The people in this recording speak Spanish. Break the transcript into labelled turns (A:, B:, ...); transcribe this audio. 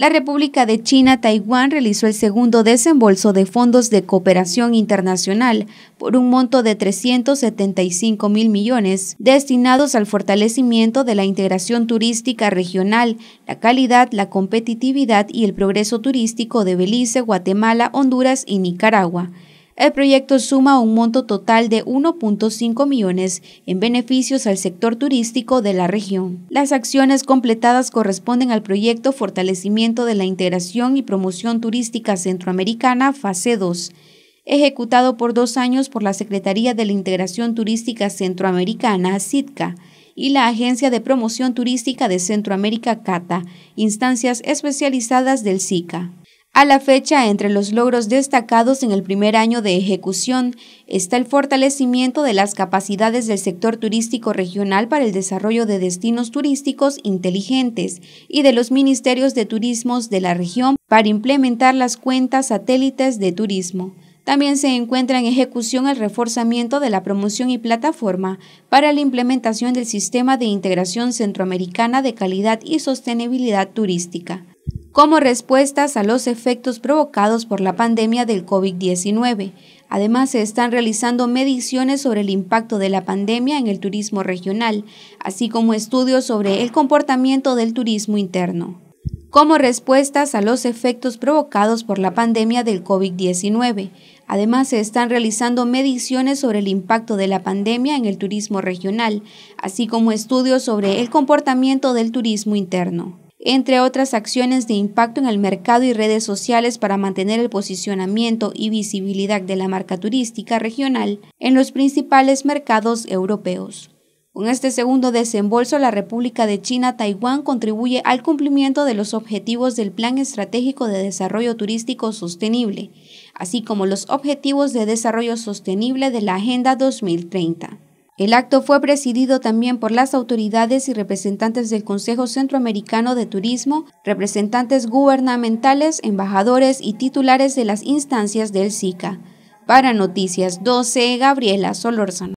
A: La República de China, Taiwán realizó el segundo desembolso de fondos de cooperación internacional por un monto de 375 mil millones destinados al fortalecimiento de la integración turística regional, la calidad, la competitividad y el progreso turístico de Belice, Guatemala, Honduras y Nicaragua. El proyecto suma un monto total de 1.5 millones en beneficios al sector turístico de la región. Las acciones completadas corresponden al proyecto Fortalecimiento de la Integración y Promoción Turística Centroamericana, fase 2 ejecutado por dos años por la Secretaría de la Integración Turística Centroamericana, SITCA, y la Agencia de Promoción Turística de Centroamérica, CATA, instancias especializadas del SICA. A la fecha, entre los logros destacados en el primer año de ejecución está el fortalecimiento de las capacidades del sector turístico regional para el desarrollo de destinos turísticos inteligentes y de los ministerios de turismos de la región para implementar las cuentas satélites de turismo. También se encuentra en ejecución el reforzamiento de la promoción y plataforma para la implementación del Sistema de Integración Centroamericana de Calidad y Sostenibilidad Turística como respuestas a los efectos provocados por la pandemia del COVID-19. Además, se están realizando mediciones sobre el impacto de la pandemia en el turismo regional, así como estudios sobre el comportamiento del turismo interno. Como respuestas a los efectos provocados por la pandemia del COVID-19, Además, se están realizando mediciones sobre el impacto de la pandemia en el turismo regional, así como estudios sobre el comportamiento del turismo interno entre otras acciones de impacto en el mercado y redes sociales para mantener el posicionamiento y visibilidad de la marca turística regional en los principales mercados europeos. Con este segundo desembolso, la República de China-Taiwán contribuye al cumplimiento de los objetivos del Plan Estratégico de Desarrollo Turístico Sostenible, así como los objetivos de desarrollo sostenible de la Agenda 2030. El acto fue presidido también por las autoridades y representantes del Consejo Centroamericano de Turismo, representantes gubernamentales, embajadores y titulares de las instancias del SICA. Para Noticias 12, Gabriela Solórzano.